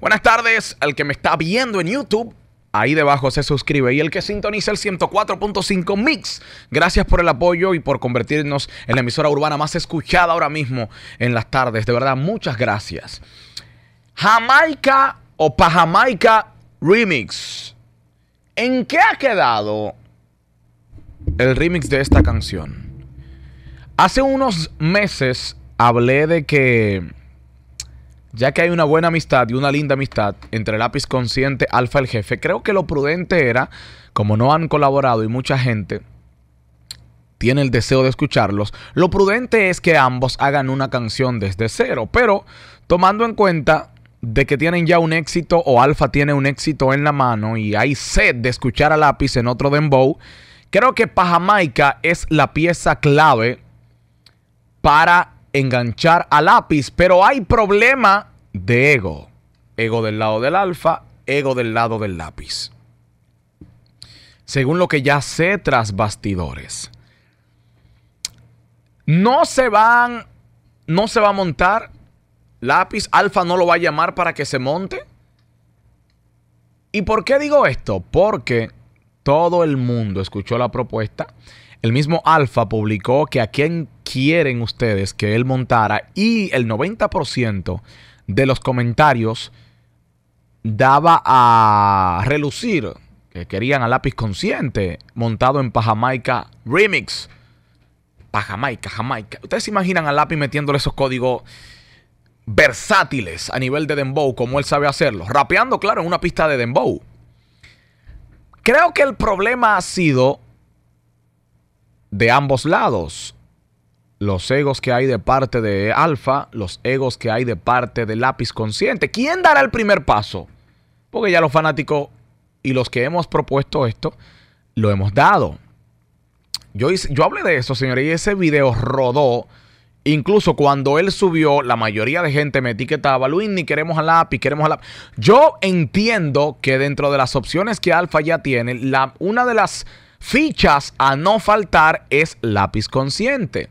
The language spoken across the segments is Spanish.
Buenas tardes al que me está viendo en YouTube. Ahí debajo se suscribe. Y el que sintoniza el 104.5 Mix. Gracias por el apoyo y por convertirnos en la emisora urbana más escuchada ahora mismo en las tardes. De verdad, muchas gracias. Jamaica o Pajamaica Remix. ¿En qué ha quedado el remix de esta canción? Hace unos meses hablé de que ya que hay una buena amistad y una linda amistad entre Lápiz Consciente, Alfa el Jefe, creo que lo prudente era, como no han colaborado y mucha gente tiene el deseo de escucharlos, lo prudente es que ambos hagan una canción desde cero, pero tomando en cuenta de que tienen ya un éxito o Alfa tiene un éxito en la mano y hay sed de escuchar a Lápiz en otro dembow, creo que Pajamaica es la pieza clave para enganchar a lápiz, pero hay problema de ego. Ego del lado del alfa, ego del lado del lápiz. Según lo que ya sé tras bastidores. No se van, no se va a montar. Lápiz, Alfa no lo va a llamar para que se monte. ¿Y por qué digo esto? Porque todo el mundo escuchó la propuesta. El mismo Alfa publicó que aquí en quieren ustedes que él montara y el 90% de los comentarios daba a relucir que querían a lápiz consciente montado en Pajamaica Remix. Pajamaica, Jamaica. ¿Ustedes se imaginan a lápiz metiéndole esos códigos versátiles a nivel de dembow como él sabe hacerlo? Rapeando, claro, en una pista de dembow. Creo que el problema ha sido de ambos lados los egos que hay de parte de Alfa, los egos que hay de parte de Lápiz Consciente. ¿Quién dará el primer paso? Porque ya los fanáticos y los que hemos propuesto esto, lo hemos dado. Yo, hablé de eso, señores, y ese video rodó. Incluso cuando él subió, la mayoría de gente me etiquetaba, Luis, ni queremos a lápiz, queremos a lápiz. Yo entiendo que dentro de las opciones que Alfa ya tiene, la, una de las fichas a no faltar es lápiz consciente.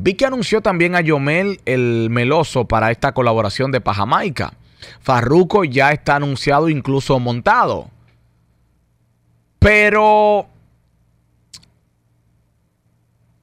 Vi que anunció también a Yomel el Meloso para esta colaboración de Pajamaica. Farruco ya está anunciado, incluso montado. Pero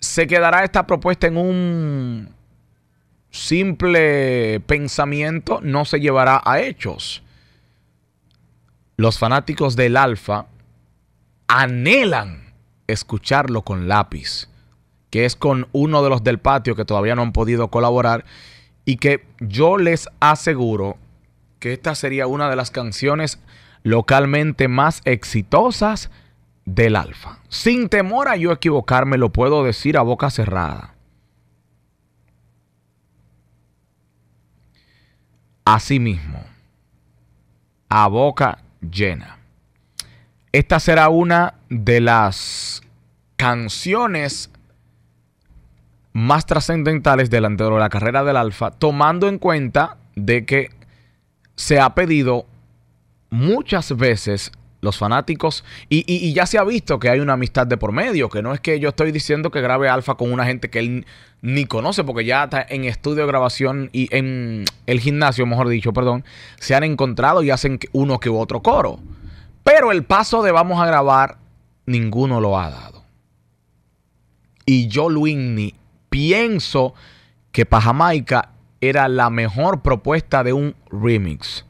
se quedará esta propuesta en un simple pensamiento, no se llevará a hechos. Los fanáticos del Alfa anhelan escucharlo con lápiz que es con uno de los del patio que todavía no han podido colaborar y que yo les aseguro que esta sería una de las canciones localmente más exitosas del Alfa. Sin temor a yo equivocarme, lo puedo decir a boca cerrada. Así mismo, a boca llena. Esta será una de las canciones más trascendentales delante de la carrera del alfa, tomando en cuenta de que se ha pedido muchas veces los fanáticos, y, ya se ha visto que hay una amistad de por medio, que no es que yo estoy diciendo que grabe Alfa con una gente que él ni conoce, porque ya está en estudio de grabación y en el gimnasio, mejor dicho, perdón, se han encontrado y hacen uno que otro coro. Pero el paso de vamos a grabar, ninguno lo ha dado. Y yo, Luigny, pienso que Pajamaica era la mejor propuesta de un remix.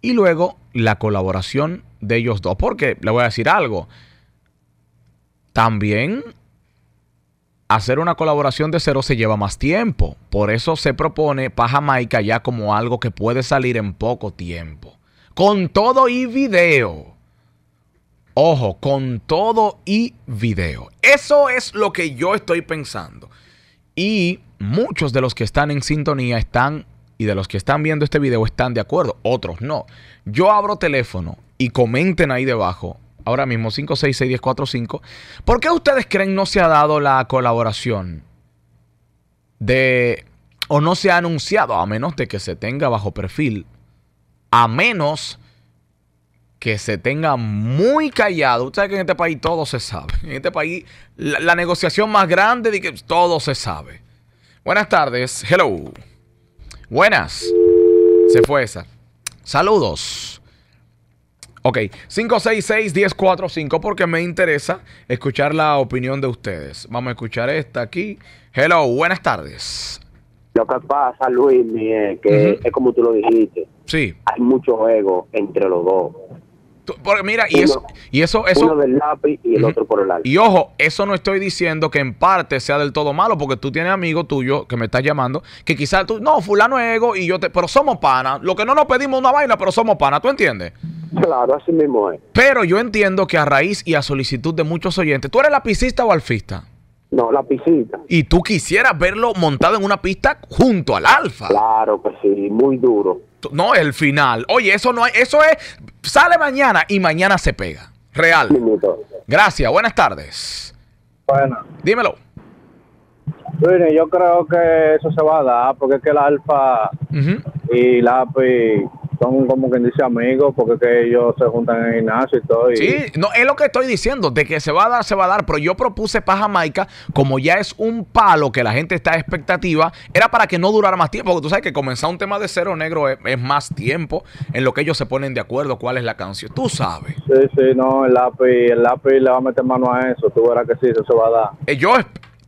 Y luego la colaboración de ellos dos. Porque le voy a decir algo. También hacer una colaboración de cero se lleva más tiempo. Por eso se propone Pajamaica ya como algo que puede salir en poco tiempo. Con todo y video. Ojo, con todo y video. Eso es lo que yo estoy pensando. Y muchos de los que están en sintonía están, y de los que están viendo este video están de acuerdo, otros no. Yo abro teléfono y comenten ahí debajo, ahora mismo 5661045, ¿por qué ustedes creen no se ha dado la colaboración de, o no se ha anunciado, a menos de que se tenga bajo perfil, a menos que se tenga muy callado. Usted sabe que en este país todo se sabe. En este país la, negociación más grande de que todo se sabe. Buenas tardes. Hello. Buenas. Se fue esa. Saludos. Ok, 566-1045 porque me interesa escuchar la opinión de ustedes. Vamos a escuchar esta aquí. Hello, buenas tardes. Lo que pasa, Luis, es eh, que es como tú lo dijiste. Sí. Hay mucho ego entre los dos mira, y eso, y eso, eso. Uno del lápiz y el otro por el alfa Y ojo, eso no estoy diciendo que en parte sea del todo malo, porque tú tienes amigo tuyo que me estás llamando, que quizás tú, no, fulano ego y yo te, pero somos pana Lo que no nos pedimos una vaina, pero somos pana ¿tú entiendes? Claro, así mismo es. Pero yo entiendo que a raíz y a solicitud de muchos oyentes, ¿tú eres lapicista o alfista? No, la ¿Y tú quisieras verlo montado en una pista junto al Alfa? Claro que sí, muy duro. No, el final. Oye, eso no hay, eso es, sale mañana y mañana se pega. Real. Gracias, buenas tardes. Bueno. Dímelo. Bueno, yo creo que eso se va a dar, porque es que el Alfa y la y son como quien dice amigos, porque que ellos se juntan en el gimnasio y todo. Y... Sí, no, es lo que estoy diciendo, de que se va a dar, se va a dar, pero yo propuse para Jamaica, como ya es un palo que la gente está expectativa, era para que no durara más tiempo, porque tú sabes que comenzar un tema de cero negro es, más tiempo en lo que ellos se ponen de acuerdo, cuál es la canción, tú sabes. Sí, sí, no, el lápiz, el lápiz le va a meter mano a eso, tú verás que sí, eso se va a dar. Eh, yo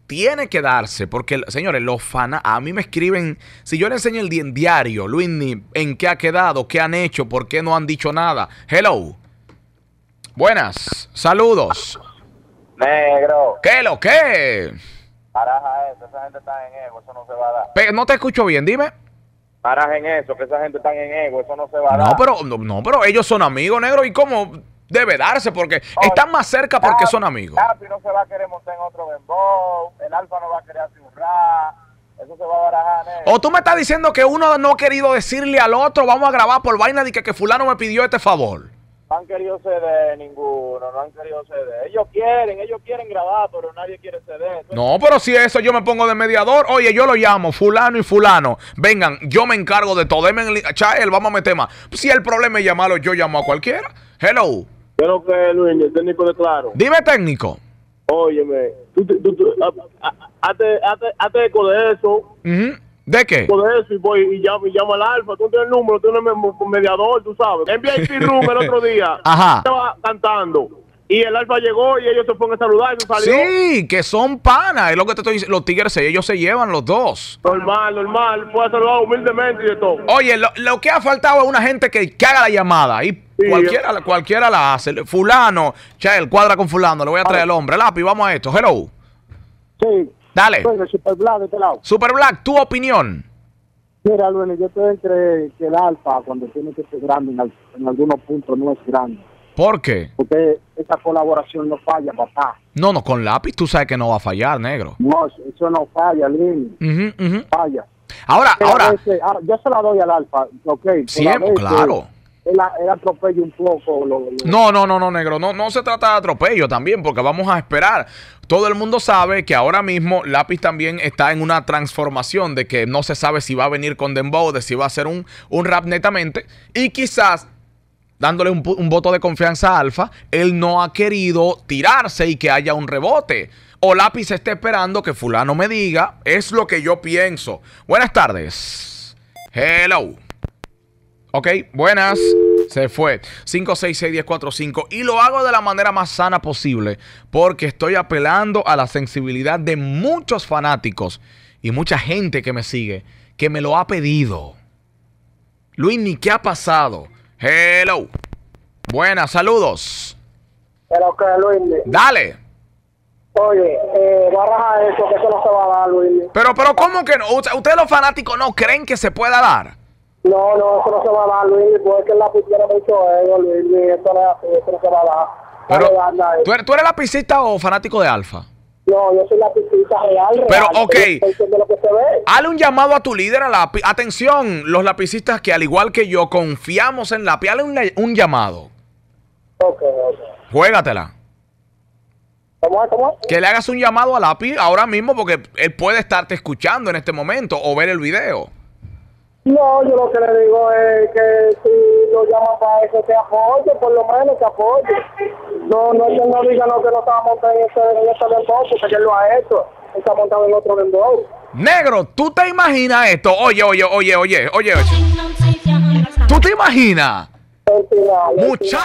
tiene que darse, porque, señores, los fanas, a mí me escriben, si yo le enseño el diario, Luis, en qué ha quedado, qué han hecho, por qué no han dicho nada. Hello. Buenas, saludos. Negro. ¿Qué lo que? Paraja eso, esa gente está en ego, eso no se va a dar. no te escucho bien, dime. Paraja en eso, que esa gente está en ego, eso no se va a dar. pero, no pero ellos son amigos, negro, ¿y cómo? Debe darse porque están más cerca porque son amigos. O tú me estás diciendo que uno no ha querido decirle al otro, vamos a grabar por vaina de que, que fulano me pidió este favor. No han querido ceder ninguno, no han querido ceder. Ellos quieren, ellos quieren grabar, pero nadie quiere ceder. no, pero si eso yo me pongo de mediador, oye, yo lo llamo fulano y fulano. Vengan, yo me encargo de todo. en el, vamos a meter más. Si el problema es llamarlo, yo llamo a cualquiera. Hello. Creo que Luis, el técnico de Claro. Dime técnico. Óyeme, tú, tú, tú, hazte de eso. ¿De qué? De eso y voy y llamo, y al alfa. Tú tienes el número, tú tienes el mediador, tú sabes. Envié el Room el otro día. Ajá. Estaba cantando y el Alfa llegó y ellos se fueron a saludar. y salió. Sí, que son panas, es lo que te estoy diciendo. Los Tigres, ellos se llevan los dos. Normal, normal, fue a saludar humildemente y de todo. Oye, lo, que ha faltado es una gente que, que haga la llamada y eh. cualquiera, cualquiera la hace. Fulano, el cuadra con fulano, le voy a traer ah. al hombre. lápiz vamos a esto. Hello. Sí. Dale. Super Black de este lado. Super Black, tu opinión. Mira, Luis, yo estoy entre que el alfa, cuando tiene que ser grande, en algunos puntos no es grande. ¿Por qué? Porque esa colaboración no falla, papá. No, no, con lápiz tú sabes que no va a fallar, negro. No, eso no falla, Lili. Falla. Ahora, ahora. yo se la doy al alfa, ¿ok? Siempre, claro. Él, atropello un poco. No, no, no, no, negro. No, no se trata de atropello también, porque vamos a esperar. Todo el mundo sabe que ahora mismo Lápiz también está en una transformación de que no se sabe si va a venir con Dembow, de si va a ser un, un rap netamente. Y quizás dándole un, voto de confianza a Alfa, él no ha querido tirarse y que haya un rebote. O Lápiz está esperando que fulano me diga, es lo que yo pienso. Buenas tardes. Hello. Ok, buenas. Se fue. 5661045 Y lo hago de la manera más sana posible. Porque estoy apelando a la sensibilidad de muchos fanáticos y mucha gente que me sigue, que me lo ha pedido. Luis, ni qué ha pasado. Hello. Buenas, saludos. Pero que Luis. Dale. Oye, eh, baraja eso, que eso no se va a dar, Luis. Pero, pero, ¿cómo que no? ¿Ustedes los fanáticos no creen que se pueda dar? No, no, eso no se va a dar, Luis, Puede que la pusiera mucho ego, Luis, eso no eso no se va a dar. Pero, ¿tú eres, ¿tú eres lapicista o fanático de Alfa? No, yo soy la lapicista real. Pero, ok. Hale un llamado a tu líder, a la... Atención, los lapicistas que al igual que yo confiamos en la Hale un, llamado. Ok, ok. Juégatela. ¿Cómo cómo Que le hagas un llamado a Lapi ahora mismo porque él puede estarte escuchando en este momento o ver el video. No, yo lo que le digo es que sí, yo llama para eso, que apoye, por lo menos que apoye. No, no que no diga no, que no está montado en este, en este dembow, porque él lo ha hecho. está montado en otro dembow. Negro, ¿tú te imaginas esto? Oye, oye, oye, oye, oye. oye. ¿Tú te imaginas? Muchachos.